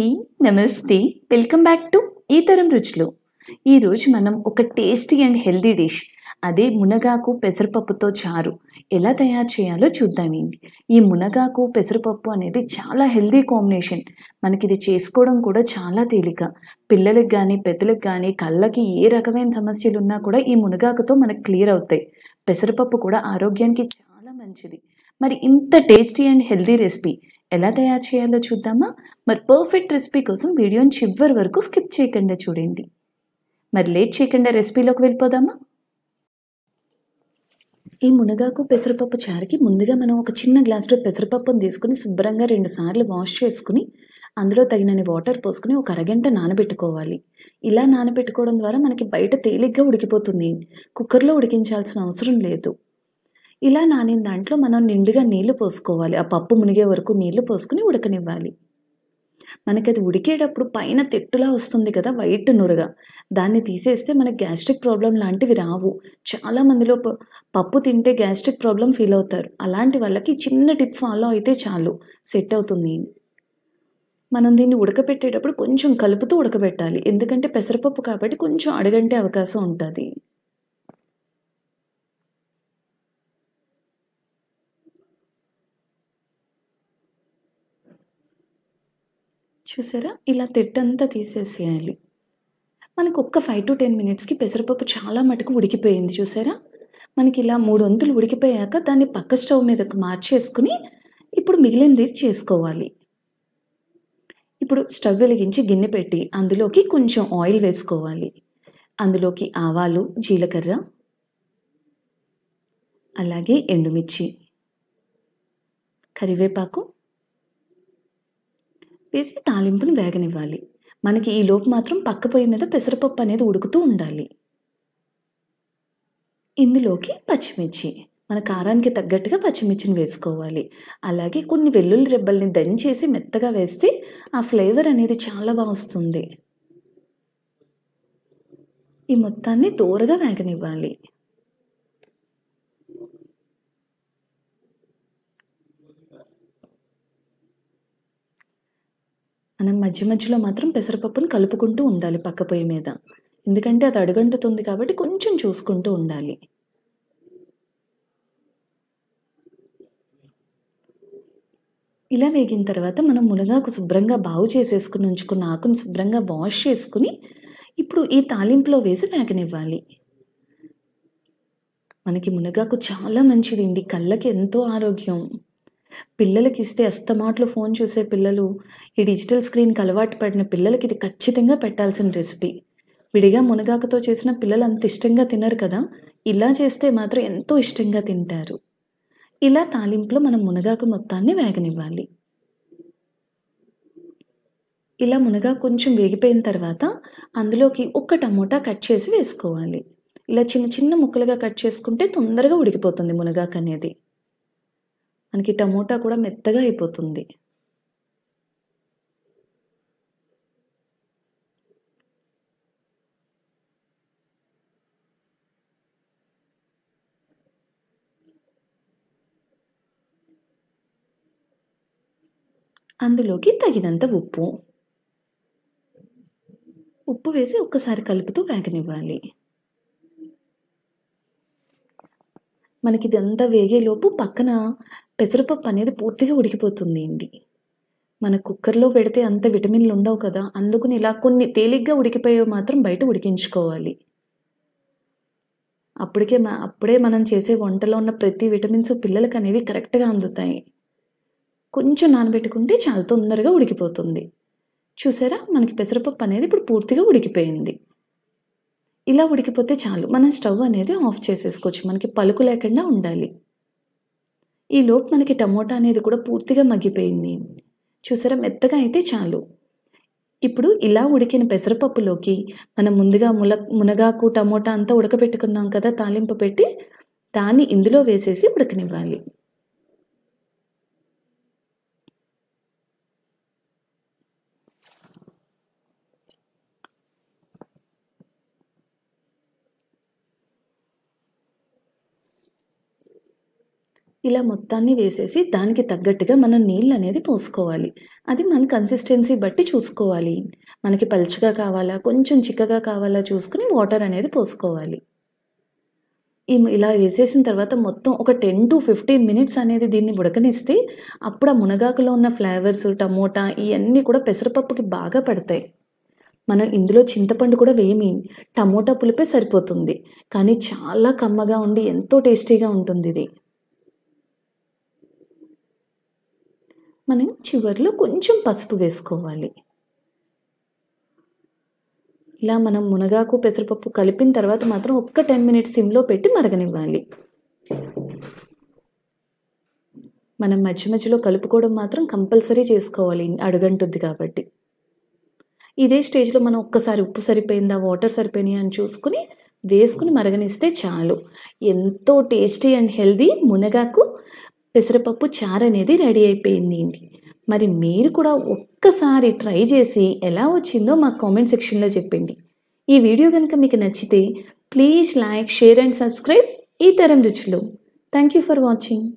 అండి నమస్తే welcome back to ఈ తరం రుచులు ఈరోజు మనం ఒక టేస్టీ అండ్ హెల్దీ డిష్ అదే మునగాకు పెసరపప్పుతో చారు ఎలా తయారు చేయాలో చూద్దామండి ఈ మునగాకు పెసరపప్పు అనేది చాలా హెల్దీ కాంబినేషన్ మనకి ఇది చేసుకోవడం కూడా చాలా తేలిక పిల్లలకు కానీ పెద్దలకు కానీ కళ్ళకి ఏ రకమైన సమస్యలు ఉన్నా కూడా ఈ మునగాకుతో మనకు క్లియర్ అవుతాయి పెసరపప్పు కూడా ఆరోగ్యానికి చాలా మంచిది మరి ఇంత టేస్టీ అండ్ హెల్దీ రెసిపీ ఎలా తయారు చేయాలో చూద్దామా మరి పర్ఫెక్ట్ రెసిపీ కోసం వీడియోని చివరి వరకు స్కిప్ చేయకుండా చూడండి మరి లేట్ చేయకుండా రెసిపీలోకి వెళ్ళిపోదామా ఈ మునగాకు పెసరపప్పు చారుకి ముందుగా మనం ఒక చిన్న గ్లాసులో పెసరపప్పును తీసుకుని శుభ్రంగా రెండు సార్లు వాష్ చేసుకుని అందులో తగినన్ని వాటర్ పోసుకుని ఒక అరగంట నానబెట్టుకోవాలి ఇలా నానబెట్టుకోవడం ద్వారా మనకి బయట తేలిగ్గా ఉడికిపోతుంది కుక్కర్లో ఉడికించాల్సిన అవసరం లేదు ఇలా నానిన దాంట్లో మనం నిండుగా నీళ్లు పోసుకోవాలి ఆ పప్పు మునిగే వరకు నీళ్లు పోసుకుని ఉడకనివ్వాలి మనకది ఉడికేటప్పుడు పైన తెట్టులా వస్తుంది కదా వైట్ నురగా దాన్ని తీసేస్తే మనకు గ్యాస్ట్రిక్ ప్రాబ్లం లాంటివి రావు చాలామందిలో పప్పు తింటే గ్యాస్ట్రిక్ ప్రాబ్లం ఫీల్ అవుతారు అలాంటి వాళ్ళకి చిన్న టిప్ ఫాలో అయితే చాలు సెట్ అవుతుంది మనం దీన్ని ఉడకబెట్టేటప్పుడు కొంచెం కలుపుతూ ఉడకబెట్టాలి ఎందుకంటే పెసరపప్పు కాబట్టి కొంచెం అడగంటే అవకాశం ఉంటుంది చూసారా ఇలా తెట్టంతా తీసేసేయాలి మనకు ఒక్క ఫైవ్ టు టెన్ మినిట్స్కి పెసరపప్పు చాలా మటుకు ఉడికిపోయింది చూసారా మనకి ఇలా మూడు వంతులు ఉడికిపోయాక దాన్ని పక్క స్టవ్ మీద మార్చేసుకుని ఇప్పుడు మిగిలినది చేసుకోవాలి ఇప్పుడు స్టవ్ వెలిగించి గిన్నె పెట్టి అందులోకి కొంచెం ఆయిల్ వేసుకోవాలి అందులోకి ఆవాలు జీలకర్ర అలాగే ఎండుమిర్చి కరివేపాకు వేసి తాలింపుని వేగనివ్వాలి మనకి ఈ లోపు మాత్రం పక్క పొయ్యి మీద పెసరపప్పు అనేది ఉడుకుతూ ఉండాలి ఇందులోకి పచ్చిమిర్చి మన కారానికి తగ్గట్టుగా పచ్చిమిర్చిని వేసుకోవాలి అలాగే కొన్ని వెల్లుల్లి రెబ్బల్ని దంచేసి మెత్తగా వేస్తే ఆ ఫ్లేవర్ అనేది చాలా బాగా వస్తుంది ఈ మొత్తాన్ని దూరగా వేగనివ్వాలి మధ్య మధ్యలో మాత్రం పెసరపప్పును కలుపుకుంటూ ఉండాలి పక్క పొయ్యి మీద ఎందుకంటే అది అడుగంటుతుంది కాబట్టి కొంచెం చూసుకుంటూ ఉండాలి ఇలా వేగిన తర్వాత మనం మునగాకు శుభ్రంగా బాగు చేసేసుకుని ఉంచుకున్న ఆకును శుభ్రంగా వాష్ చేసుకుని ఇప్పుడు ఈ తాలింపులో వేసి వేగనివ్వాలి మనకి మునగాకు చాలా మంచిది అండి కళ్ళకి ఎంతో ఆరోగ్యం పిల్లలకి ఇస్తే అస్తమాట్లు ఫోన్ చూసే పిల్లలు ఈ డిజిటల్ స్క్రీన్కి అలవాటు పడిన పిల్లలకి ఇది ఖచ్చితంగా పెట్టాల్సిన రెసిపీ విడిగా మునగాకతో చేసిన పిల్లలు అంత ఇష్టంగా తినరు కదా ఇలా చేస్తే మాత్రం ఎంతో ఇష్టంగా తింటారు ఇలా తాలింపులో మనం మునగాకు మొత్తాన్ని వేగనివ్వాలి ఇలా మునగా కొంచెం వేగిపోయిన తర్వాత అందులోకి ఒక్క టమోటా కట్ చేసి వేసుకోవాలి ఇలా చిన్న చిన్న ముక్కలుగా కట్ చేసుకుంటే తొందరగా ఉడికిపోతుంది మునగాకు అనేది మనకి టమోటా కూడా మెత్తగా అయిపోతుంది అందులోకి తగినంత ఉప్పు ఉప్పు వేసి ఒక్కసారి కలుపుతూ వేగనివ్వాలి మనకి ఇదంతా వేగేలోపు పక్కన పెసరపప్పు అనేది పూర్తిగా ఉడికిపోతుంది అండి మన కుక్కర్లో పెడితే అంత విటమిన్లు ఉండవు కదా అందుకని ఇలా కొన్ని తేలిగ్గా ఉడికిపోయేవి మాత్రం బయట ఉడికించుకోవాలి అప్పటికే అప్పుడే మనం చేసే వంటలో ఉన్న ప్రతి విటమిన్స్ పిల్లలకి అనేవి కరెక్ట్గా అందుతాయి కొంచెం నానబెట్టుకుంటే చాలా తొందరగా ఉడికిపోతుంది చూసారా మనకి పెసరపప్పు అనేది ఇప్పుడు పూర్తిగా ఉడికిపోయింది ఇలా ఉడికిపోతే చాలు మనం స్టవ్ అనేది ఆఫ్ చేసేసుకోవచ్చు మనకి పలుకు లేకుండా ఉండాలి ఈలోపు మనకి టమోటా అనేది కూడా పూర్తిగా మగ్గిపోయింది చూసారా మెత్తగా అయితే చాలు ఇప్పుడు ఇలా ఉడికిన పెసరపప్పులోకి మనం ముందుగా ముల మునగాకు టమోటా అంతా ఉడకబెట్టుకున్నాం కదా తాలింపు పెట్టి దాన్ని ఇందులో వేసేసి ఉడకనివ్వాలి ఇలా మొత్తాన్ని వేసేసి దానికి తగ్గట్టుగా మనం నీళ్ళు అనేది పోసుకోవాలి అది మన కన్సిస్టెన్సీ బట్టి చూసుకోవాలి మనకి పలుచగా కావాలా కొంచెం చిక్కగా కావాలా చూసుకుని వాటర్ అనేది పోసుకోవాలి ఇలా వేసేసిన తర్వాత మొత్తం ఒక టెన్ టు ఫిఫ్టీన్ మినిట్స్ అనేది దీన్ని ఉడకనిస్తే అప్పుడు ఆ మునగాకులో ఉన్న ఫ్లేవర్స్ టమోటా ఇవన్నీ కూడా పెసరపప్పుకి బాగా పడతాయి మనం ఇందులో చింతపండు కూడా వేయమి టమోటా పులిపే సరిపోతుంది కానీ చాలా కమ్మగా ఉండి ఎంతో టేస్టీగా ఉంటుంది ఇది మనం చివరిలో కొంచెం పసుపు వేసుకోవాలి ఇలా మనం మునగాకు పెసరపప్పు కలిపిన తర్వాత మాత్రం ఒక్క టెన్ మినిట్స్ సిమ్లో పెట్టి మరగనివ్వాలి మనం మధ్య మధ్యలో కలుపుకోవడం మాత్రం కంపల్సరీ చేసుకోవాలి అడుగంటుంది కాబట్టి ఇదే స్టేజ్లో మనం ఒక్కసారి ఉప్పు సరిపోయిందా వాటర్ సరిపోయినాయి అని చూసుకుని వేసుకుని మరగనిస్తే చాలు ఎంతో టేస్టీ అండ్ హెల్దీ మునగాకు పెసరపప్పు చారు అనేది రెడీ అయిపోయింది మరి మీరు కూడా ఒక్కసారి ట్రై చేసి ఎలా వచ్చిందో మా కామెంట్ సెక్షన్లో చెప్పండి ఈ వీడియో కనుక మీకు నచ్చితే please like share and subscribe ఈ తరం రుచులు థ్యాంక్ యూ ఫర్ వాచింగ్